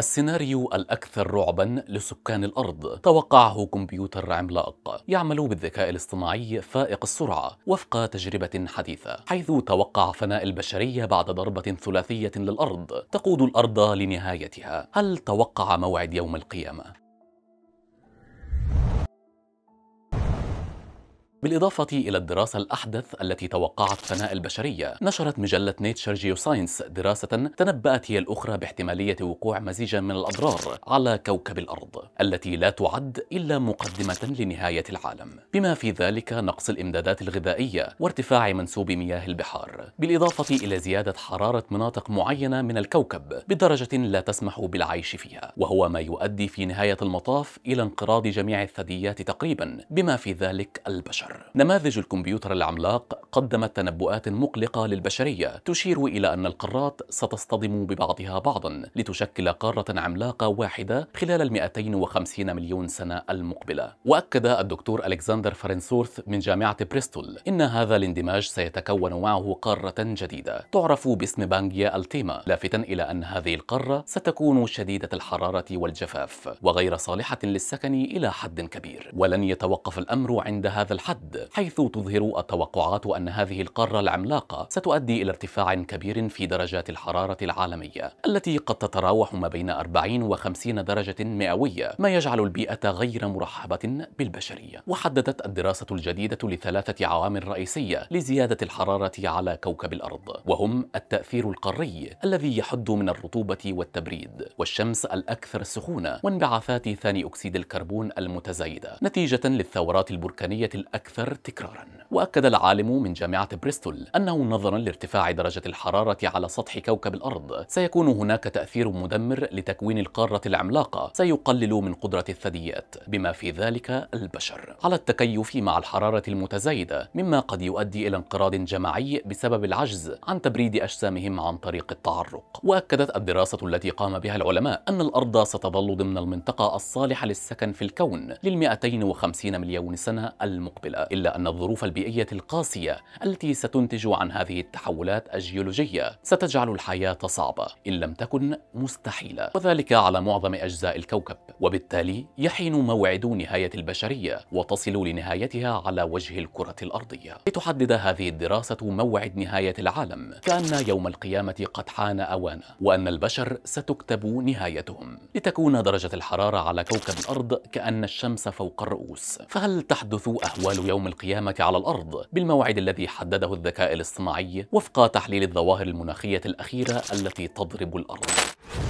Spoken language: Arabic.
السيناريو الأكثر رعبا لسكان الأرض توقعه كمبيوتر عملاق يعمل بالذكاء الاصطناعي فائق السرعة وفق تجربة حديثة حيث توقع فناء البشرية بعد ضربة ثلاثية للأرض تقود الأرض لنهايتها هل توقع موعد يوم القيامة؟ بالإضافة إلى الدراسة الأحدث التي توقعت فناء البشرية نشرت مجلة نيتشر جيوساينس دراسة تنبأت هي الأخرى باحتمالية وقوع مزيج من الأضرار على كوكب الأرض التي لا تعد إلا مقدمة لنهاية العالم بما في ذلك نقص الإمدادات الغذائية وارتفاع منسوب مياه البحار بالإضافة إلى زيادة حرارة مناطق معينة من الكوكب بدرجة لا تسمح بالعيش فيها وهو ما يؤدي في نهاية المطاف إلى انقراض جميع الثدييات تقريبا بما في ذلك البشر الأمر نماذج الكمبيوتر العملاق قدمت تنبؤات مقلقة للبشرية تشير إلى أن القارات ستصطدم ببعضها بعضا لتشكل قارة عملاقة واحدة خلال ال 250 مليون سنة المقبلة وأكد الدكتور ألكسندر فرنسورث من جامعة بريستول إن هذا الاندماج سيتكون معه قارة جديدة تعرف باسم بانجيا التيما لافتا إلى أن هذه القارة ستكون شديدة الحرارة والجفاف وغير صالحة للسكن إلى حد كبير ولن يتوقف الأمر عند هذا الحد الحد حيث تظهر التوقعات أن هذه القارة العملاقة ستؤدي إلى ارتفاع كبير في درجات الحرارة العالمية التي قد تتراوح ما بين 40 و 50 درجة مئوية ما يجعل البيئة غير مرحبة بالبشرية وحددت الدراسة الجديدة لثلاثة عوامل رئيسية لزيادة الحرارة على كوكب الأرض وهم التأثير القاري الذي يحد من الرطوبة والتبريد والشمس الأكثر سخونة وانبعاثات ثاني أكسيد الكربون المتزايدة نتيجة للثورات البركانية الأكثر أكثر تكرارا وأكد العالم من جامعة بريستول أنه نظرا لارتفاع درجة الحرارة على سطح كوكب الأرض سيكون هناك تأثير مدمر لتكوين القارة العملاقة سيقلل من قدرة الثدييات بما في ذلك البشر على التكيف مع الحرارة المتزايدة مما قد يؤدي إلى انقراض جماعي بسبب العجز عن تبريد أجسامهم عن طريق التعرق وأكدت الدراسة التي قام بها العلماء أن الأرض ستظل ضمن المنطقة الصالحة للسكن في الكون لل 250 مليون سنة المقبلة إلا أن الظروف البيئية القاسية التي ستنتج عن هذه التحولات الجيولوجية ستجعل الحياة صعبة إن لم تكن مستحيلة وذلك على معظم أجزاء الكوكب وبالتالي يحين موعد نهاية البشرية وتصل لنهايتها على وجه الكرة الأرضية لتحدد هذه الدراسة موعد نهاية العالم كأن يوم القيامة قد حان أوانه وأن البشر ستكتب نهايتهم لتكون درجة الحرارة على كوكب الأرض كأن الشمس فوق الرؤوس فهل تحدث أهوال يوم القيامة على الأرض بالموعد الذي حدده الذكاء الاصطناعي وفق تحليل الظواهر المناخية الأخيرة التي تضرب الأرض